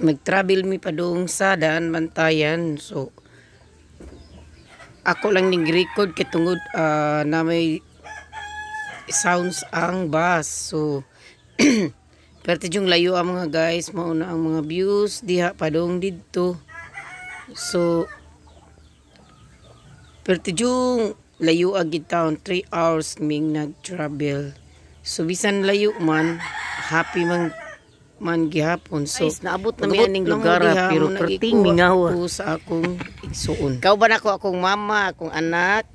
guys, mag-travel mi padung sa daan mantayan. So, ako lang nag-record kitungod uh, ah, na may sounds ang bus. So, pwerte yung layo ang mga guys. Mauna ang mga views. Diha padung dito. So, pwerte yung layo agit town. 3 hours ming nag-travel. So, bisan layo man, happy mang man gihapon. So, Ay, naabot na mi aning lugar ah, pero perting mingaw ah. ko sa akong igsuon. Kau ba nako akong mama, akong anak?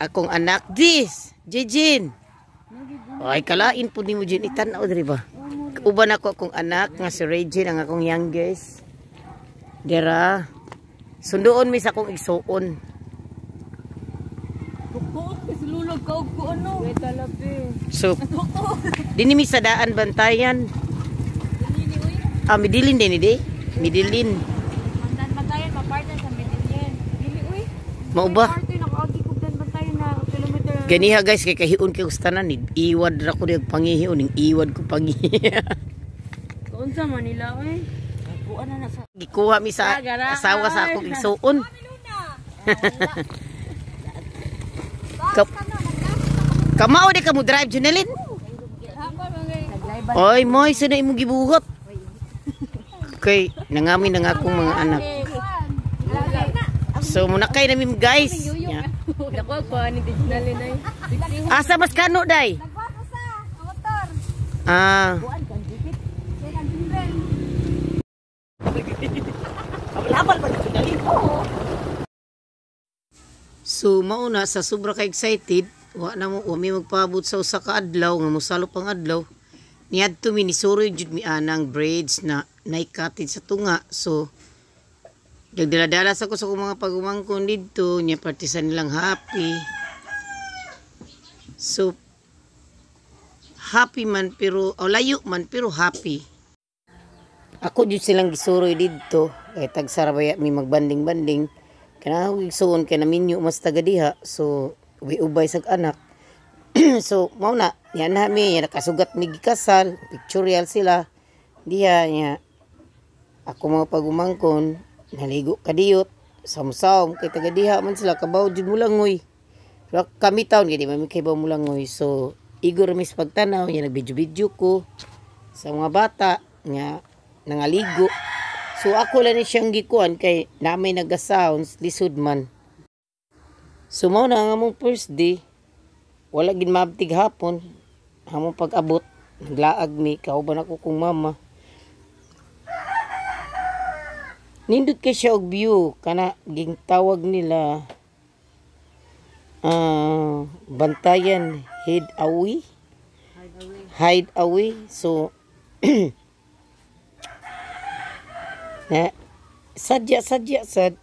Akong anak this, Jijin. Ay kalain po nimo Jin itan-aw diri ba? Uban ako akong anak nga si Regine ang akong youngest. Dira. Sunduon mi sa akong igsuon. So, dini mi sadaan bantayan. Ah, midilin din di. Midilin. Mantan bantayan mapartner sa midilin. Dili uy. Mauba. Ganiha guys kay kahiun kay kustanan ni iwad ra ko dig pangihiun ning iwad ko pangihiya. Unsa Manila uy? Kuha na na sa Gikuha mi sa ah, asawa sa akong isuon. Ah, Kap Kamao di ka mo drive Junelin. Oy, moy sino imong gibuhat? Okay, nangami nang akong mga anak. So muna kay namin, guys. Dako ko ni Junelin ay. Asa mas kano day? Ah. So mauna sa sobra ka excited wa na mo wa mi magpaabot sa usa ka adlaw nga mosalo pang adlaw niadto mi nisuroy jud mi anang braids na naikatid sa tunga so Nagdala-dala sa ko sa mga pagumangkon didto niya partisan nilang happy. So, happy man pero, o layo man pero happy. Ako jud silang gisuroy didto dito, tag tagsarabaya mi magbanding-banding. Kanahog igsoon kay naminyo mas taga diha. So, ubay sag anak so mao na yan nami yan nakasugat ni gikasal pictorial sila diya niya ako mga pagumangkon naligo kadiyot samsaw kay taga diha man sila kabaw jud mulangoy pero kami taon gani mami kay ba mulangoy so igor mis pagtanaw yan nagbidyo-bidyo ko sa mga bata nga nangaligo so ako lang ni siyang gikuan kay namay nagasounds lisod man So mo na nga mong first day. Wala gin hapon. Hamong pag-abot. Naglaag mi. Kauban ako kung mama. Nindot ka siya og view. Kana ging tawag nila uh, bantayan head away. Hide away. Hide away. So, na, sadya, sadya, sad.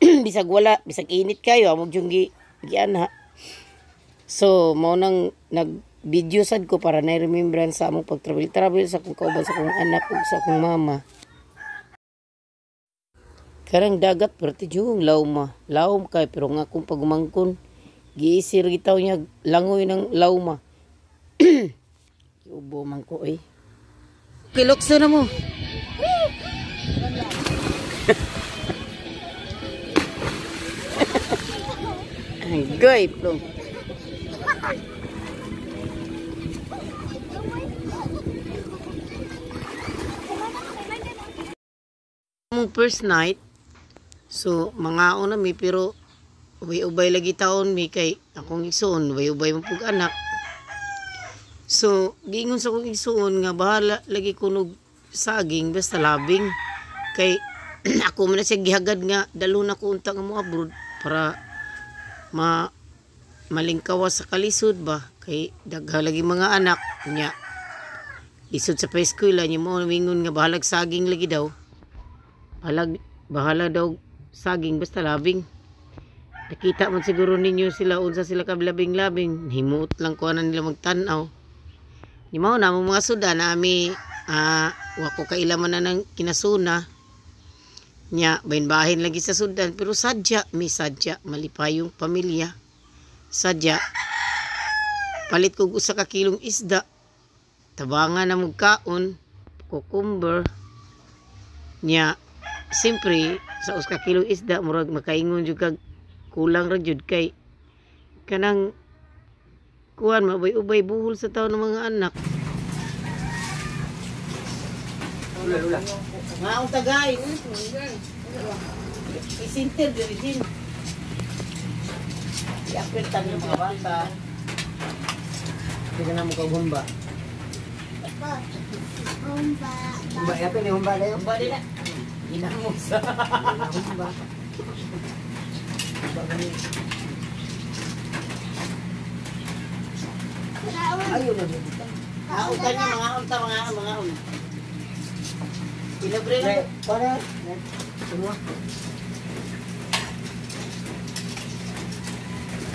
bisag wala, bisag init kayo, amog yung gi, gian ha. So, mao nang nag video sad ko para na remembrance sa among pag-travel travel sa kong kauban sa kong anak ug sa kong mama. Karang dagat perti yung lauma. Laum kay pero nga kung pagumangkon giisir gitaw niya langoy ng lauma. Ubo man ko eh. Kilokso na mo. Goy, plong. Mong first night, so mga una mi pero way ubay lagi taon mi kay akong isoon way ubay mo pug anak. So, giingon sa akong isoon nga bahala lagi kunog saging basta labing kay ako man na siya gihagad nga dalo na ko unta nga mo abroad para ma malingkawa sa kalisod ba kay daghalagi mga anak niya isud sa paeskwela niya mo wingon nga bahalag saging lagi daw bahalag bahala daw saging basta labing nakita man siguro ninyo sila unsa sila kablabing labing himuot lang ko kuanan nila magtanaw ni mao na mga suda na ami uh, ah, wako kailaman na ng kinasuna nya bahin lagi sa sudan pero sadya mi sadya malipayong pamilya sadya palit kog usa ka kilong isda tabangan na kaon cucumber nya simpre sa usa ka kilong isda murag makaingon jud kag kulang ra jud kay kanang kuan mabay-ubay buhol sa taon ng mga anak Ula, ula. Nga ang tagay. Isintir mm, diri din. Iapirtan ng mga bata. Hindi ka na mo kagumba. Humba. Humba. Iapin ni humba na yun. Humba nila. Inamos. Humba. Humba ganyan. Ayun na dito. Auntan niya mga unta, mga mga unta. Libre na. Para. Semua.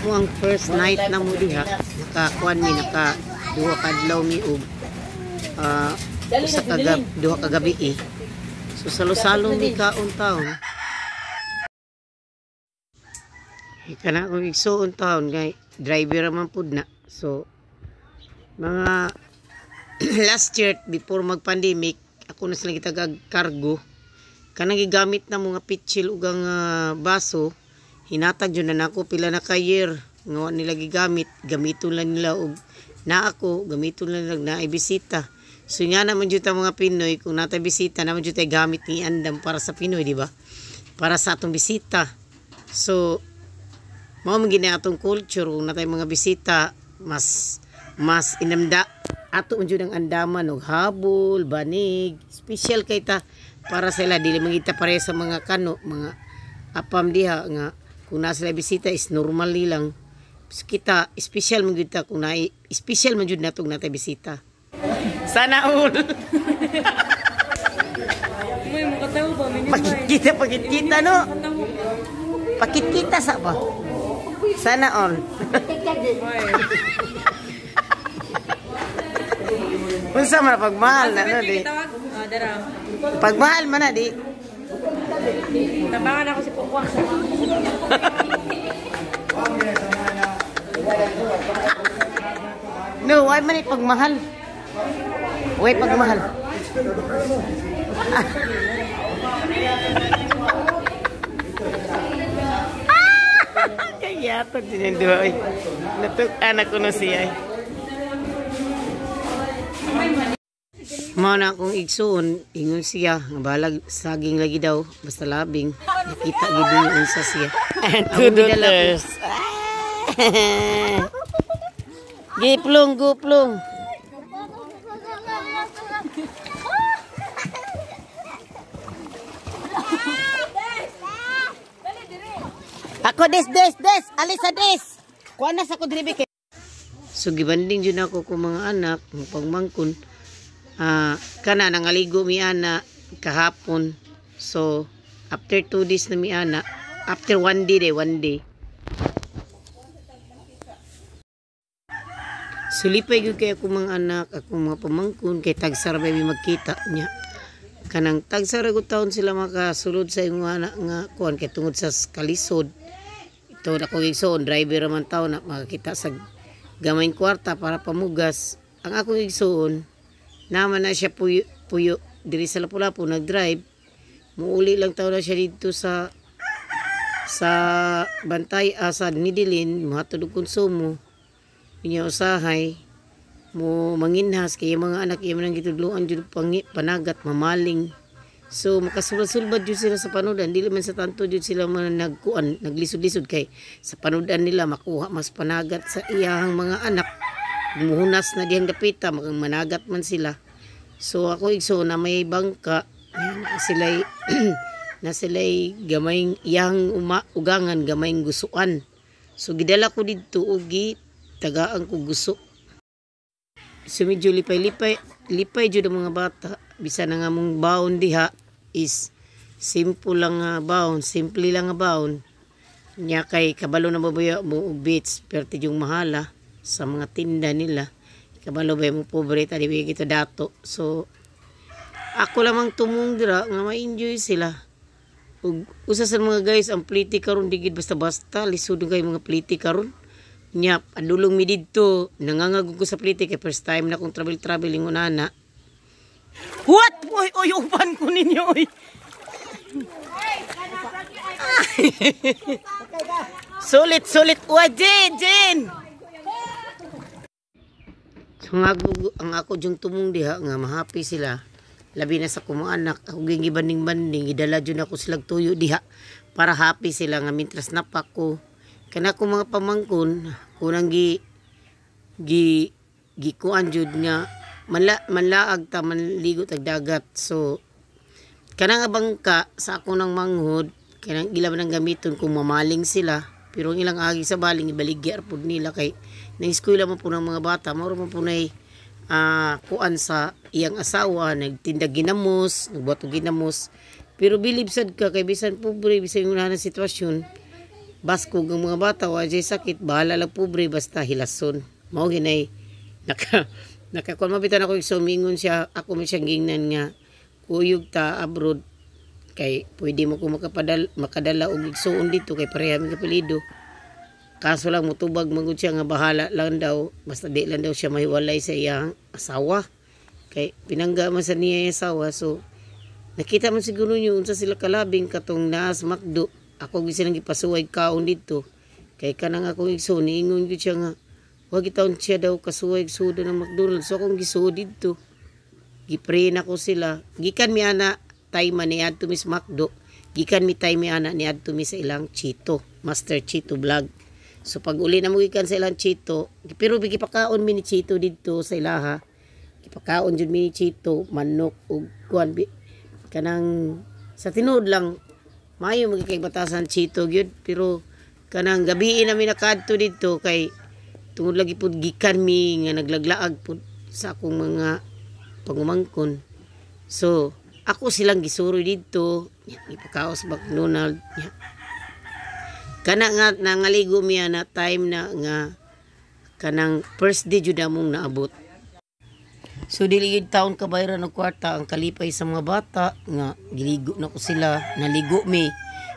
Mo ang first night na mo diha. Nakakuan mi naka duha kadlaw mi ug uh, usa ka duha ka gabi eh. So salo-salo mi kaon taon. ikana kung igsuon taon kay driver man pud na. So mga last year before mag-pandemic ako na sila gitagag kargo kanang gigamit na mga pitchil ugang uh, ah, baso hinatag jud na nako pila na ka year nga nila gigamit gamiton lang nila og na ako gamiton lang nila na ibisita so nga naman jud ta mga Pinoy kung nata bisita naman jud tay gamit ni andam para sa Pinoy di ba para sa atong bisita so mao man gina atong culture kung natay mga bisita mas mas inamda ato unjud ang andaman og habol banig special kay ta para sila dili mangita pare sa mga kano mga apam diha nga kung na sila bisita is normal lang kita special man ta kung na special man jud natog natay bisita sana ba? Pakikita, pakikita, no? Pakikita sa ba? Sana all. Unsa man pagmahal na no di? Oh, Pagmahal man na di. Tabangan ako si Pukwak. no, why man pagmahal? Why pagmahal? Ah! Kaya ito din yung duwa. Natuk anak ah, ko na siya. Mana akong igsoon, ingon siya, balag saging lagi daw, basta labing. Nakita gid ni unsa siya. And to the left. Giplong, guplong. Ako des, des, des. Alisa des. Kuha na sa kudribe kay So gibanding jud ako ko mga anak pagmangkon uh, kana nang aligo mi ana kahapon. So after 2 days na mi ana, after 1 day day, 1 day. Sulipay so, gyud kay ako mga anak, ako mga pamangkon kay tagsarbay mi magkita niya. Kanang tagsara gud taon sila makasulod sa imong anak nga kuan kay tungod sa kalisod. Ito na ko igsoon driver man taon na makakita sa gamay kwarta para pamugas ang akong igsuon naman na siya puyo, puyo diri sa Lapu-Lapu nagdrive muuli lang taw na siya dito sa sa bantay ah, sa nidilin mahatulog konsumo inyo usahay mo manginhas kay mga anak iya man ang gitudloan jud panagat mamaling So makasulbad-sulbad jud sila sa panudan dili man sa tanto jud sila man nagkuan naglisod-lisod kay sa panudan nila makuha mas panagat sa iyang mga anak muhunas na diyang dapita managat man sila. So ako igso na may bangka yan, sila na sila gamay yang uma, ugangan gamay gusuan. So gidala ko didto og tagaan ko guso. So medyo lipay-lipay lipay jud ang mga bata bisan nga mong baon diha is simple lang nga baon simple lang nga baon nya kay kabalo na mabuya mo og beats perti yung mahala sa mga tinda nila kabalo ba mo pobre ta di kita dato so ako lamang tumong dira nga ma-enjoy sila ug usa sa mga guys ang pliti karon digid basta basta lisod kay mga pliti karon nya padulong mi didto nangangagog ko sa pliti kay first time na kong travel traveling unana What? Uy, uy, upan ko ninyo, uy. sulit, sulit. Uy, Jin, Jin. So, ang ako dyan tumong diha, nga mahapi sila. Labi na sa kumang anak, ako gingibanding-banding, idala dyan ako silang tuyo diha. Para happy sila nga mintras napak ko. Kana ko mga pamangkon, kunang gi, gi, gikuan jud nga manla manlaag ta manligo tag dagat so kanang abang ka sa ako nang manghud kanang ila man gamiton kung mamaling sila pero ang ilang agi sa baling ibaligyar pud nila kay nang eskwela man po ng mga bata mao man punay uh, ah, kuan sa iyang asawa nagtinda ginamos nagbuhat ginamos pero bilib sad ka kay bisan pobre bisan yung na sitwasyon baskog ang mga bata wa sakit bahala lang pobre basta hilason mao hinay naka mabitan ako sumingon siya, ako man siya gingnan nga, kuyog ta abroad, kay pwede mo ko makapadal, makadala og igsuon dito, kay pareha mi kapalido. Kaso lang mutubag magod siya nga bahala lang daw, basta di lang daw siya mahiwalay sa iyang asawa. Kay pinangga man sa niya asawa, so nakita man siguro niyo unsa sila kalabing katong naas makdo. Ako gisa nang ipasuway kaon dito. Kay kanang ako igsuon ingon gyud siya nga, Wag itaon siya daw kasuway sudo ng McDonald's. So akong gisuod dito. Gipray na ko sila. Gikan mi ana time ni adto Miss McDo. Gikan mi time mi ana ni adto mi sa ilang Chito, Master Chito vlog. So pag uli na mo gikan sa ilang Chito, pero gipakaon mi ni Chito dito sa ilaha. Gipakaon jud mi ni Chito manok ug kuan kanang sa tinuod lang maayo magiging batasan Chito gyud pero kanang gabi namin nakadto dito kay tungod lagi pud gikan mi nga naglaglaag pud sa akong mga pangumangkon so ako silang gisuroy didto nya ipakaos McDonald nya kana nga nangaligo miya na time na nga kanang first day jud among naabot So dili gyud taon kabayran og kwarta ang kalipay sa mga bata nga giligo na ko sila naligo mi.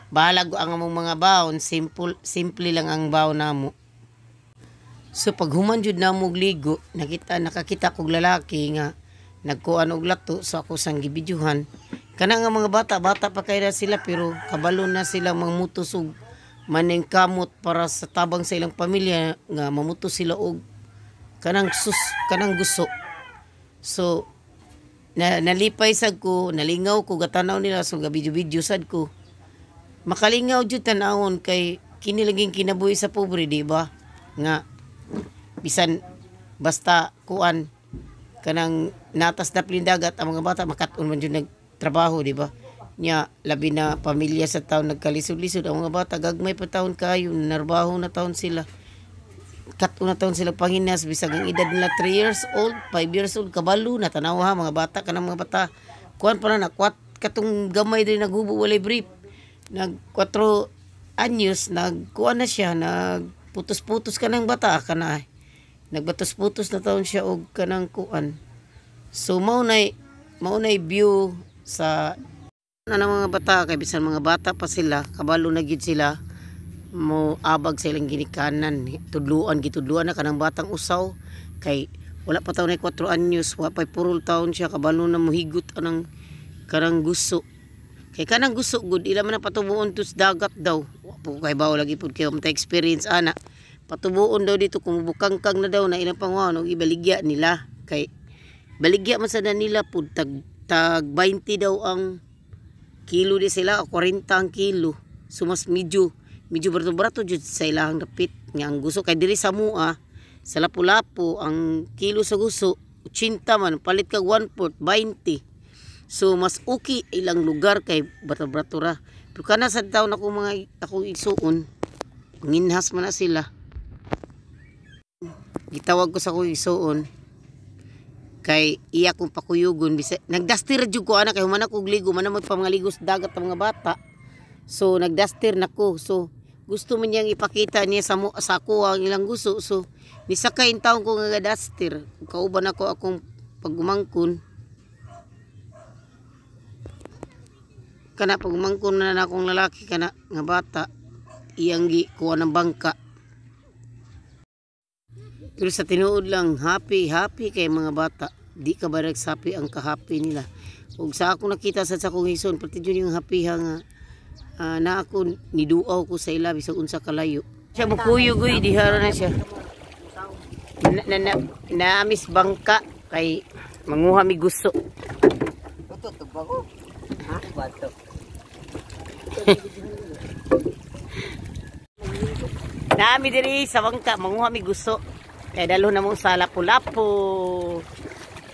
Balago ang among mga baon simple simple lang ang baon namo. So pag jud na mog ligo, nakita nakakita kog lalaki nga nagkuan og lato sa ako sang gibidyuhan. Kana nga mga bata, bata pa kay sila pero kabalo na sila mamutos og maning kamot para sa tabang sa ilang pamilya nga mamutos sila og kanang sus kanang gusto. So na, nalipay sad ko, nalingaw ko gatanaw nila so gabidyo-bidyo sad ko. Makalingaw jud tan-awon kay kini kinabuhi sa pobre, di ba? Nga bisan basta kuan kanang natas na dagat ang mga bata makatun man jud nagtrabaho di ba nya labi na pamilya sa taon nagkalisod-lisod ang mga bata gagmay pa taon kayo narbaho na taon sila kat na taon sila panghinas bisag ang edad nila 3 years old 5 years old kabalo na tanaw ha mga bata kanang mga bata kuan pa na nakwat katong gamay din naghubo walay brief nag 4 anyos nagkuan na siya nag putos-putos ka ng bata ka na ay. Eh. Nagbatos-putos na taon siya og kanang kuan. So maunay maunay view sa na mga bata kay bisan mga bata pa sila kabalo na gid sila mo abag sa ilang ginikanan tudluan gitudluan na kanang batang usaw kay wala pa taon ay 4 anyos wa pa purol taon siya kabalo na mohigot anang karang gusto Kay kanang gusto gud ila man patubuon tus dagat daw. Po kay bawo lagi pud kay umta experience ana. Patubuon daw dito kumubukang kang na daw na ilang pangwan og ibaligya nila. Kay baligya man sa nila pud tag tag 20 daw ang kilo di sila o 40 ang kilo. So mas medyo medyo barato-barato jud sa ilang dapit nga ang gusto kay diri sa mua sa lapu-lapu ang kilo sa gusto 80 man palit kag 1 20 So mas okay ilang lugar kay Batabratura. Pero kana sa taon ako mga ako isuon, nginhas man na sila. Gitawag ko sa ko isuon kay iya kong pakuyugon bisa nagdaster jud ko ana kay human ako ligo man mo pamangaligo sa dagat ang mga bata. So nagdaster nako. So gusto man niyang ipakita niya sa, mo, sa ako ang ilang gusto. So ni sakay taon ko nga daster. Kauban ako akong pagumangkon kana pag mangkon na na akong lalaki kana nga bata iyang gi kuha ng bangka pero sa tinuod lang happy happy kay mga bata di ka ba nagsapi ang kahapi nila ug sa akong nakita sa sa hison pati yun yung happy ha nga uh, na ako niduaw ko sa ila bisag unsa kalayo siya mukuyo goy eh, dihara na siya na, na, na, na miss bangka kay manguha mi gusto Ito, tubago. Oh. Ha? Batok. Nami diri sa bangka, manguha mi gusto. Kay dalo na mo sa lapu-lapu.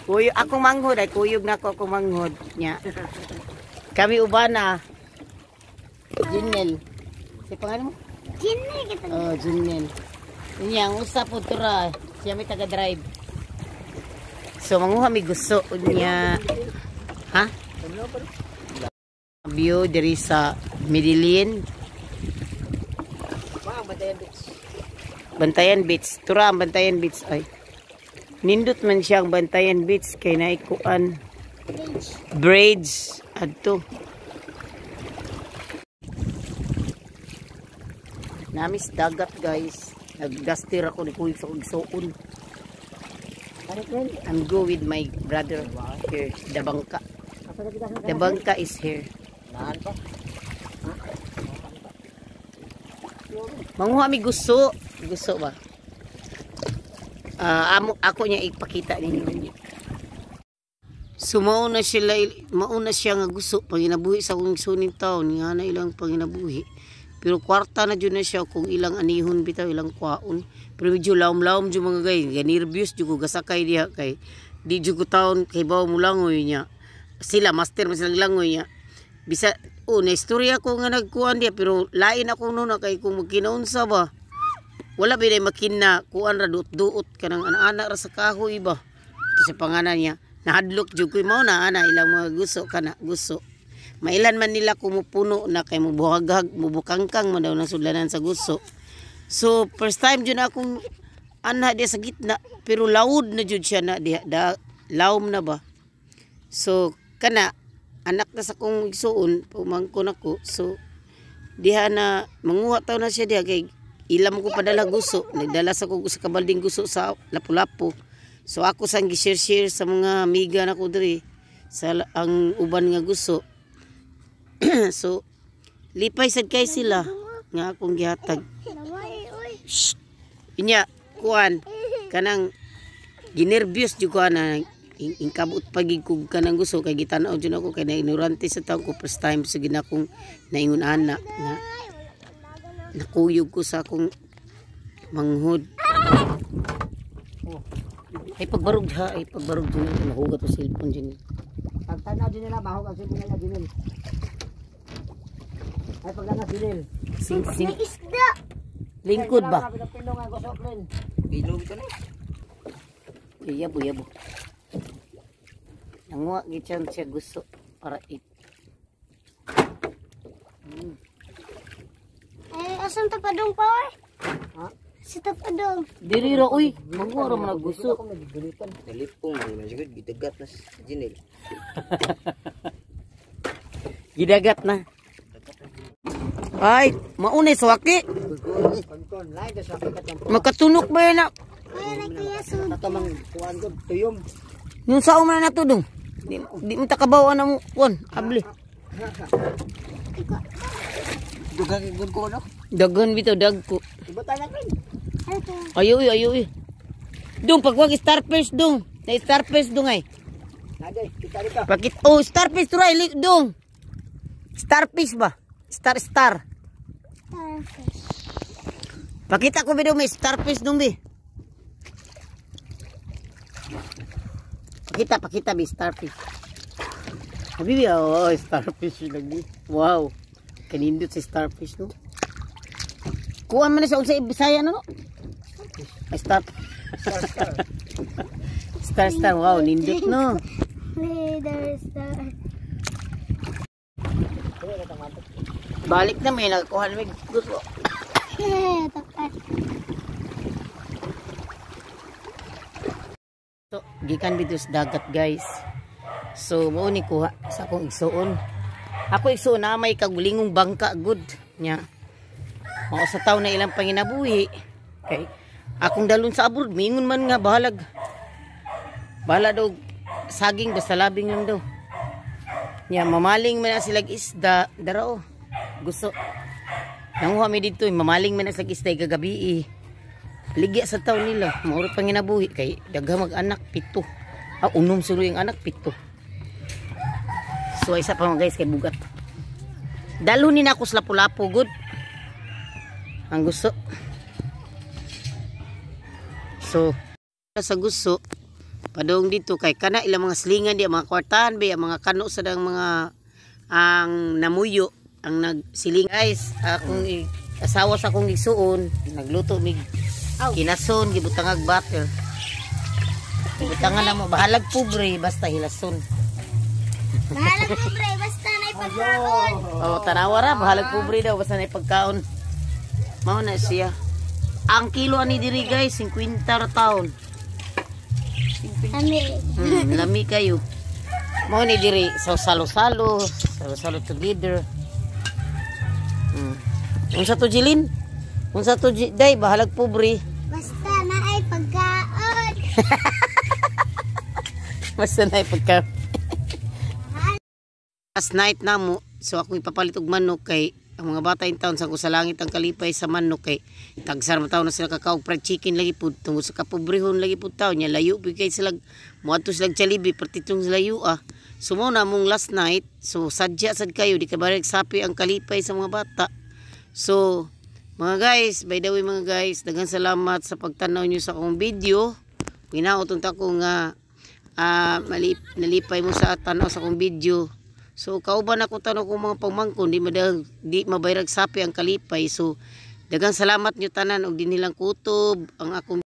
Kuyo akong manghod ay kuyog na ko akong manghod nya. Kami ubana. na. Jinnel. Si pangalan mo? Jinnel kita. Oh, Jinnel. Inya ang usa putra. Siya may taga drive. So manguha mi gusto unya. Ha? View diri sa Medellin. Wow, Bantayan Beach. Bantayan Beach. Tura ang Bantayan Beach. Ay. Nindot man siya ang Bantayan Beach kay naikuan. Bridge. Bridge. Adto. Namis dagat guys. Nagdaster ako ni Kuya sa Ugsoon. I'm go with my brother here. Dabangka. Dabangka is here. Naan pa? Manguha mi gusto. Gusto ba? Uh, amo, ako niya ipakita ninyo. So mauna sila mauna siya nga gusto panginabuhi sa kung suning taon nga na ilang panginabuhi. Pero kwarta na jud na siya kung ilang anihon bitaw ilang kwaon. Pero medyo laom-laom jud mga gay, nervous jud ko gasakay diha kay di jud ko taon kay bawo mo langoy niya. Sila master mo sila langoy niya. Bisa Oh, na istorya ko nga nagkuan dia pero lain ako noon na kay kung magkinaunsa ba. Wala ba makina kuan ra duot-duot kanang anak-anak ra sa kahoy ba. Ito sa panganan niya. Nahadlok jud ko mao na ana ilang mga gusto kana gusto. Mailan man nila kumupuno na kay mubuhaghag, mubukangkang man daw nasudlanan sa gusto. So first time jud akong ana dia sa gitna pero laud na jud siya na dia da, laom na ba. So kana anak na sa kong igsuon pumangkon ako so diha na manguha taw na siya diha kay ilam ko padala guso nagdala sa ko sa kabalding guso sa lapu-lapu so ako sang gi-share-share sa mga amiga na ko diri sa ang uban nga guso so lipay sad kay sila nga akong gihatag Shh. inya kuan kanang ginervyos jud ko na ingkabot pagigkog kog kanang gusto kay gitanaw jud ako kay ignorante sa tawo ko first time sa ginakong naingon ana na nakuyog ko sa akong manghud oh. ay pagbarog ha ay pagbarog din mahugat ang cellphone din pagtanaw din nila bahog ang cellphone nila din ay paglangas din sing sing isda lingkod ba pilong ang ka ni Iya bu, bu. Muak gicam siya gusto para it. Hmm. Eh, asan tapadong pa oy? Ha? Si tapadong. Diri ra oy, manguro man gusto. Ako nagigilitan. Nalipong man sigud gidagat na sa Jinil. gidagat na. Ay, maunay sa waki. Makatunok ba yan na? Ay, nagkaya sud. Katamang kuwan ko, tuyom. Yung sa umana na to, tudong? Di, di mo takabaw na mo kon, abli. Dugan gun ko no. Dagan bitaw dagko. Ayo ayo ayo. Dung pagwag starfish dung. Na starfish dung ay. kita rito. Pakit oh starfish turay lik dung. Starfish ba? Star star. Starfish. Pakita ko video may starfish dung bi. Pakita, pakita bi starfish. Habibi, oh, starfish lagi. Wow. Kanindot si starfish no. Kuha man sa unsay Bisaya no. Ay, star. Star star. star star wow, nindot no. Leader star. Balik na may nakakuha na may gusto. kan bito dagat guys so mo ni kuha sa akong igsuon ako igsuon na may kagulingong bangka good nya mao sa taw na ilang panginabuhi Okay. akong dalon sa abroad mingon man nga balag. bala daw saging basta labing lang daw nya mamaling man na sila isda daro. gusto nanguha mi dito mamaling man sa sila isda kagabi eh ligya sa taon nila mauro pang ginabuhi kay dagha mag anak pito ah unom suro yung anak pito so isa pa mga guys kay bugat dalunin ako sa lapu-lapu good ang gusto so sa gusto padong dito kay kana ilang mga slingan di mga kwartahan ba mga kano sa mga ang namuyo ang nagsiling guys akong asawa sa akong igsuon nagluto mig Kinason gibutangag butter. Eh. Gibutangan na mo bahalag pobre basta hilason. bahalag pobre basta na pagkaon. Oh, tanawa ra bahalag pobre daw basta na pagkaon. Mao na siya. Ang kilo ani diri guys 50 ra taon. Lami. Hmm, lami kayo. Mo ni diri sa salo-salo, salo-salo together. Hmm. Unsa to Jilin? Unsa to day bahalag pobre. Basta na ay pagkaon. Basta na ay pagkaon. Last night na mo, so ako ipapalit og manok kay ang mga bata in town sa ko sa langit ang kalipay sa manok kay tagsar mataw na sila kakaog fried chicken lagi pud tungod sa kapobrehon lagi pud taw nya layo pud kay sila moadto sila chalibi partitong layo ah So na mong last night so sadya sad kayo di ka ba sapi ang kalipay sa mga bata so mga guys, by the way mga guys, daghang salamat sa pagtanaw niyo sa akong video. Pinautong ta ko nga uh, ah, malip, nalipay mo sa tanaw sa akong video. So kauban ako tanaw kong mga pangmangkon, di, madag, di mabayrag sapi ang kalipay. So daghang salamat niyo tanan og din nilang kutob ang akong